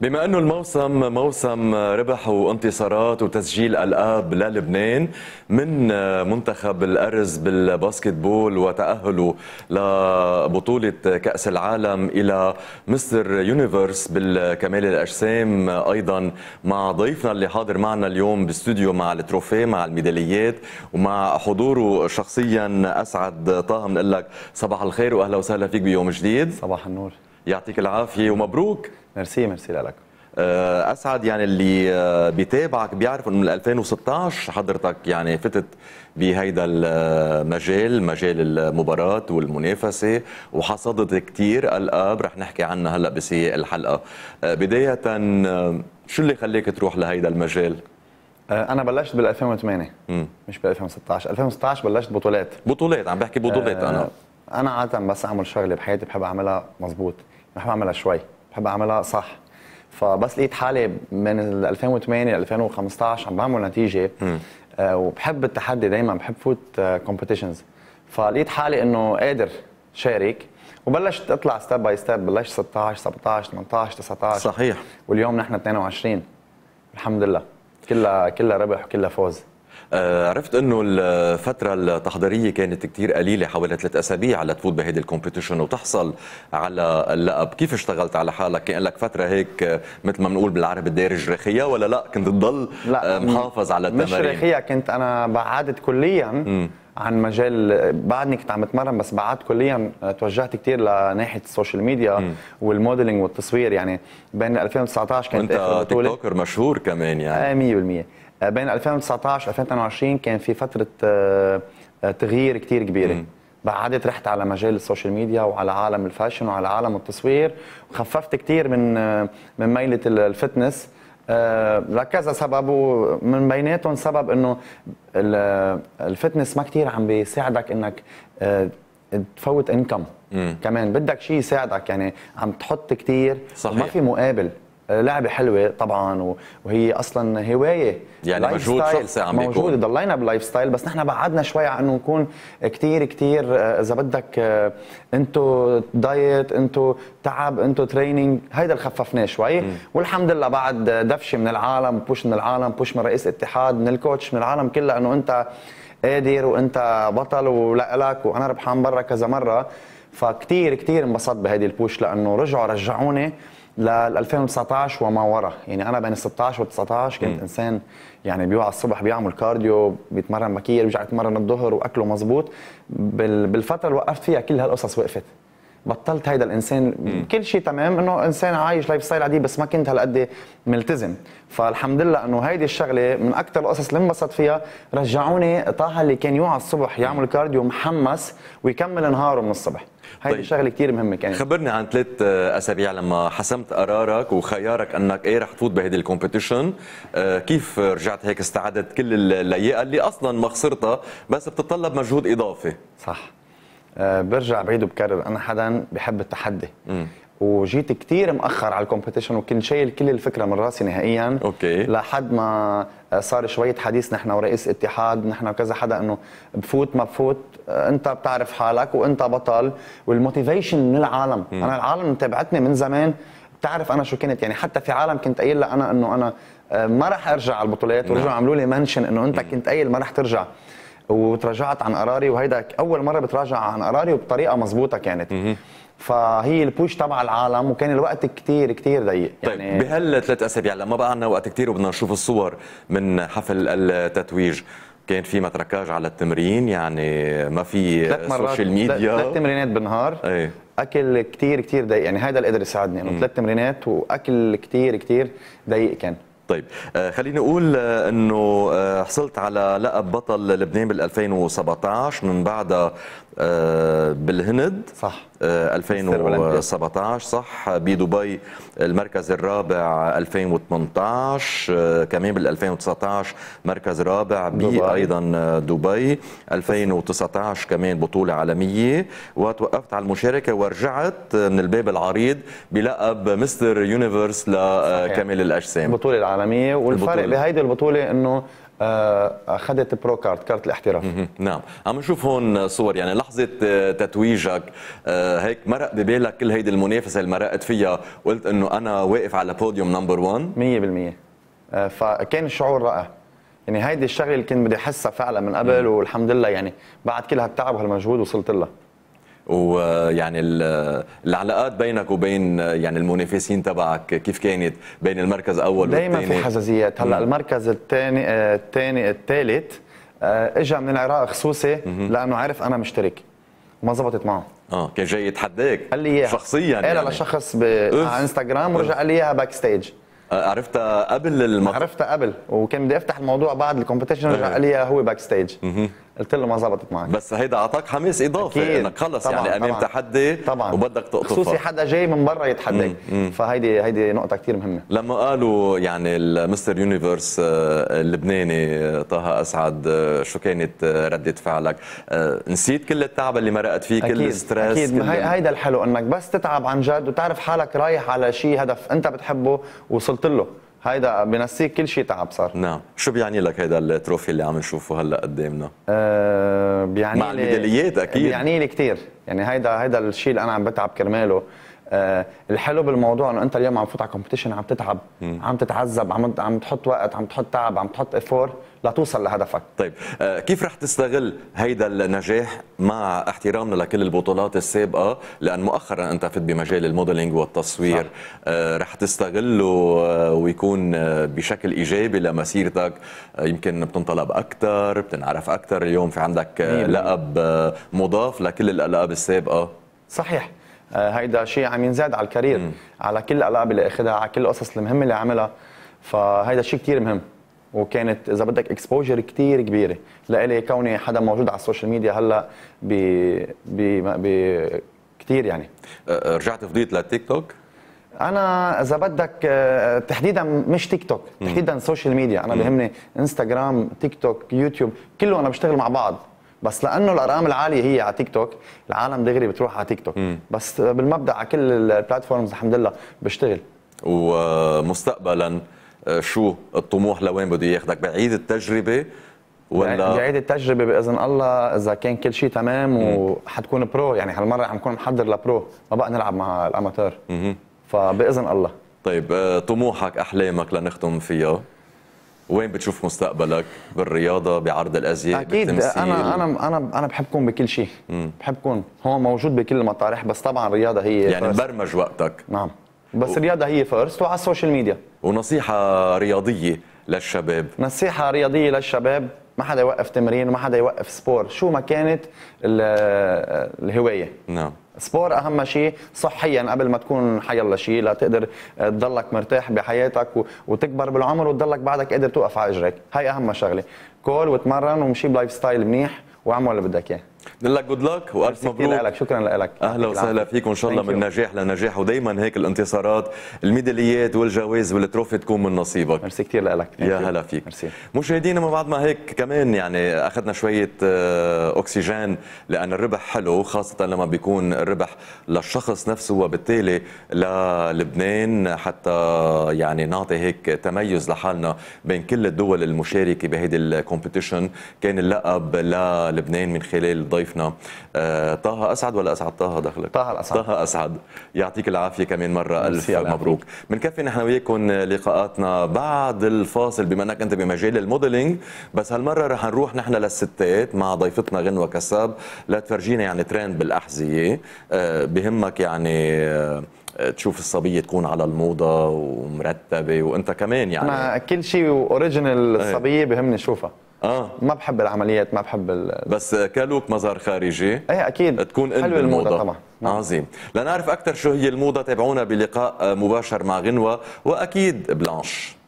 بما انه الموسم موسم ربح وانتصارات وتسجيل القاب للبنان من منتخب الارز بالباسكتبول وتاهله لبطوله كاس العالم الى مستر يونيفرس بالكمال الاجسام ايضا مع ضيفنا اللي حاضر معنا اليوم بالاستوديو مع التروفيه مع الميداليات ومع حضوره شخصيا اسعد طه بنقول لك صباح الخير واهلا وسهلا فيك بيوم جديد صباح النور يعطيك العافيه ومبروك ميرسي ميرسي لك آه، اسعد يعني اللي آه، بيتابعك بيعرف انه من 2016 حضرتك يعني فتت بهيدا المجال آه، مجال المباراة والمنافسة وحصدت كثير ألقاب رح نحكي عنها هلا بسي الحلقة بداية شو اللي خليك تروح لهيدا المجال؟ انا بلشت بال 2008 مش بال 2016 2016 بلشت بطولات بطولات عم بحكي بطولات انا انا عاده بس اعمل شغله بحياتي بحب اعملها مزبوط بحب اعملها شوي بحب اعملها صح فبس لقيت حالي من 2008 ل 2015 عم بعمل نتيجه آه وبحب التحدي دائما بحب فوت كومبيتيشنز آه، فلقيت حالي انه قادر شارك وبلشت اطلع ستيب باي ستيب بلشت 16 17 18 19 صحيح واليوم نحن 22 الحمد لله كلها كلها ربح وكلها فوز آه، عرفت انه الفتره التحضيريه كانت كتير قليله حوالي ثلاث اسابيع لتفوت بهيدي الكومبيتيشن وتحصل على اللقب كيف اشتغلت على حالك كان لك فتره هيك مثل ما بنقول بالعربي الدارج رخيه ولا لا كنت تضل آه، محافظ على التمارين مش رخيه كنت انا بعدت كليا م. عن مجال بعدني كنت عم بتمرن بس بعد كليا آه، توجهت كثير لناحيه السوشيال ميديا م. والموديلينج والتصوير يعني بين 2019 كانت وانت تيك توكر مشهور كمان يعني 100% آه، بين 2019 2022 كان في فتره آه، آه، تغيير كثير كبيره بعدت رحت على مجال السوشيال ميديا وعلى عالم الفاشن وعلى عالم التصوير وخففت كثير من من ميله الفتنس لكذا سبب ومن بيناتهم سبب انه الفتنس ما كثير عم بيساعدك انك تفوت انكم كمان بدك شيء يساعدك يعني عم تحط كثير ما في مقابل لعبه حلوه طبعا وهي اصلا هوايه يعني مجهود شخصي عم بيكون موجود ضلينا باللايف ستايل بس نحن بعدنا شوي عن انه نكون كثير كثير آه، اذا بدك آه، انتو دايت انتو تعب انتو تريننج هيدا اللي خففناه شوي م. والحمد لله بعد دفشه من العالم بوش من العالم بوش من رئيس اتحاد من الكوتش من العالم كله انه انت قادر وانت بطل ولك وانا ربحان برا كذا مره فكتير كتير انبسطت بهيدي البوش لانه رجعوا رجعوني لل 2019 وما وراء يعني انا بين 16 و19 كنت م. انسان يعني بيوعى الصبح بيعمل كارديو بيتمرن بكير بيرجع يتمرن الظهر واكله مزبوط بالفتره اللي وقفت فيها كل هالقصص وقفت بطلت هيدا الانسان م. كل شيء تمام انه انسان عايش لايف ستايل عادي بس ما كنت هالقد ملتزم فالحمد لله انه هيدي الشغله من اكثر القصص اللي انبسط فيها رجعوني طه اللي كان يوعى الصبح يعمل كارديو محمس ويكمل نهاره من الصبح هيدي طيب. شغله كثير مهمه كانت خبرني عن ثلاث اسابيع لما حسمت قرارك وخيارك انك ايه رح تفوت بهيدي الكومبيتيشن آه كيف رجعت هيك استعدت كل اللياقه اللي اصلا ما خسرتها بس بتتطلب مجهود اضافي صح آه، برجع بعيد وبكرر انا حدا بحب التحدي مم. وجيت كثير مأخر على الكومبيتيشن وكنت شايل كل الفكرة من راسي نهائيا أوكي. لحد ما آه، صار شوية حديث نحن ورئيس اتحاد نحن وكذا حدا انه بفوت ما بفوت آه، انت بتعرف حالك وانت بطل والموتيفيشن من العالم م. انا العالم متابعتني من زمان بتعرف انا شو كنت يعني حتى في عالم كنت قايل لها انا انه انا ما راح ارجع على البطولات نعم. ورجعوا عملوا لي منشن انه انت كنت قايل ما راح ترجع وتراجعت عن قراري وهيدا اول مره بتراجع عن قراري وبطريقه مزبوطه كانت فهي البوش تبع العالم وكان الوقت كتير كتير ضيق طيب يعني بهالثلاث اسابيع لما بقى عندنا وقت كتير وبدنا نشوف الصور من حفل التتويج كان في متركاج على التمرين يعني ما في سوشيال ميديا ثلاث تمرينات بالنهار ايه اكل كتير كتير ضيق يعني هيدا اللي قدر يساعدني انه ثلاث تمرينات واكل كتير كتير ضيق كان طيب آه، خليني اقول آه، انه آه، حصلت على لقب بطل لبنان بال 2017 من بعدها بالهند صح 2017 آه، صح بدبي المركز الرابع 2018 كمان بال 2019 مركز رابع بايضا دبي 2019 آه، كمان بطوله عالميه وتوقفت على المشاركه ورجعت آه، من الباب العريض بلقب مستر يونيفرس لكامل الاجسام البطوله العالميه والفرق بهيدي البطوله انه آه، اخذت برو كارد كارت الاحتراف نعم عم نشوف هون صور يعني لحظه آه، تتويجك آه، هيك مرق ببالك كل هيدي المنافسه اللي مرقت فيها وقلت انه انا واقف على بوديوم نمبر 1 100% فكان الشعور رائع يعني هيدي الشغله اللي كنت بدي احسها فعلا من قبل والحمد لله يعني بعد كل هالتعب وهالمجهود وصلت لها ويعني العلاقات بينك وبين يعني المنافسين تبعك كيف كانت بين المركز الاول والثاني دائما في حساسيات هلا المركز الثاني آه، الثاني الثالث آه، اجى من العراق خصوصي لانه عرف انا مشترك وما زبطت معه اه كان جاي يتحداك قال لي اياها شخصيا قال يعني. لشخص ب... على انستغرام ورجع قال لي اياها باك آه، ستيج عرفتها قبل المط... عرفتها قبل وكان بدي افتح الموضوع بعد الكومبيتيشن رجع قال لي هو باك ستيج قلت له ما زبطت معك بس هيدا اعطاك حماس اضافي انك خلص طبعاً يعني امام طبعاً تحدي طبعا وبدك تقطفه خصوصي حدا جاي من برا يتحداك فهيدي هيدي نقطه كثير مهمه لما قالوا يعني المستر يونيفرس آه، اللبناني آه، طه اسعد آه، شو كانت رده فعلك نسيت كل التعب اللي مرقت فيه أكيد. كل الستريس اكيد كل هي هيدا الحلو انك بس تتعب عن جد وتعرف حالك رايح على شيء هدف انت بتحبه وصلت له هيدا بنسيك كل شيء تعب صار نعم شو بيعني لك هيدا التروفي اللي عم نشوفه هلا قدامنا أه بيعني مع الميداليات اكيد بيعني لي كثير يعني هيدا هيدا الشيء اللي انا عم بتعب كرماله آه، الحلو بالموضوع انه انت اليوم عم تفوت على كومبيتيشن عم تتعب مم. عم تتعذب عم عم تحط وقت عم تحط تعب عم تحط افور لتوصل لهدفك طيب آه كيف رح تستغل هيدا النجاح مع احترامنا لكل البطولات السابقه لان مؤخرا انت فت بمجال الموديلينج والتصوير آه رح تستغله آه، ويكون آه، بشكل ايجابي لمسيرتك يمكن بتنطلب اكثر بتنعرف اكثر اليوم في عندك لقب مضاف لكل الالقاب السابقه صحيح آه، هيدا شيء عم ينزاد على الكارير مم. على كل الالعاب اللي اخذها على كل القصص المهمه اللي عملها فهيدا شيء كثير مهم وكانت اذا بدك اكسبوجر كثير كبيره لإلي كوني حدا موجود على السوشيال ميديا هلا ب ب كثير يعني أه، أه، رجعت فضيت للتيك توك انا اذا بدك تحديدا مش تيك توك تحديدا سوشيال ميديا انا بهمني انستغرام تيك توك يوتيوب كله انا بشتغل مع بعض بس لانه الارقام العاليه هي على تيك توك العالم دغري بتروح على تيك توك مم. بس بالمبدا على كل البلاتفورمز الحمد لله بشتغل ومستقبلا آه، شو الطموح لوين بده ياخذك بعيد التجربه ولا بعيد التجربه باذن الله اذا كان كل شيء تمام وحتكون برو يعني هالمره عم نكون محضر لبرو ما بقى نلعب مع الاماتور فباذن الله طيب آه، طموحك احلامك لنختم فيها وين بتشوف مستقبلك بالرياضه بعرض الازياء اكيد انا انا انا انا بحب كون بكل شيء بحب كون هو موجود بكل المطارح بس طبعا الرياضه هي يعني برمج وقتك نعم بس و... الرياضه هي فيرست وعلى السوشيال ميديا ونصيحه رياضيه للشباب نصيحه رياضيه للشباب ما حدا يوقف تمرين وما حدا يوقف سبور شو ما كانت الهوايه نعم سبور اهم شيء صحيا قبل ما تكون حي الله شيء لتقدر آه، تضلك مرتاح بحياتك وتكبر بالعمر وتضلك بعدك قادر توقف على اجرك هاي اهم شغله كول وتمرن ومشي بلايف ستايل منيح واعمل اللي بدك اياه بدنا لك جود لك والف مبروك لك شكرا لك اهلا وسهلا فيك وان شاء الله من نجاح لنجاح ودائما هيك الانتصارات الميداليات والجوائز والتروفي تكون من نصيبك ميرسي كثير لك يا هلا فيك ميرسي مشاهدينا ما بعد ما هيك كمان يعني اخذنا شويه آه، اكسجين لان الربح حلو خاصه لما بيكون الربح للشخص نفسه وبالتالي للبنان حتى يعني نعطي هيك تميز لحالنا بين كل الدول المشاركه بهيدي الكومبيتيشن كان اللقب للبنان من خلال ضيفنا آه، طه اسعد ولا اسعد طه دخلك طه الاسعد طه اسعد يعطيك العافيه كمان مره الف مبروك بنكفي نحن وياكم لقاءاتنا بعد الفاصل بما انك انت بمجال الموديلينج بس هالمره رح نروح نحن للستات مع ضيفتنا غنوه كساب لتفرجينا يعني ترند بالاحذيه آه، بهمك يعني آه، تشوف الصبيه تكون على الموضه ومرتبه وانت كمان يعني ما كل شيء اوريجينال الصبيه بهمني اشوفها آه. ما بحب العمليات ما بحب ال... بس كلوك مظهر خارجي ايه اكيد تكون انت حلو الموضة, الموضة طبعا نعم. عظيم لنعرف اكثر شو هي الموضه تابعونا بلقاء مباشر مع غنوه واكيد بلانش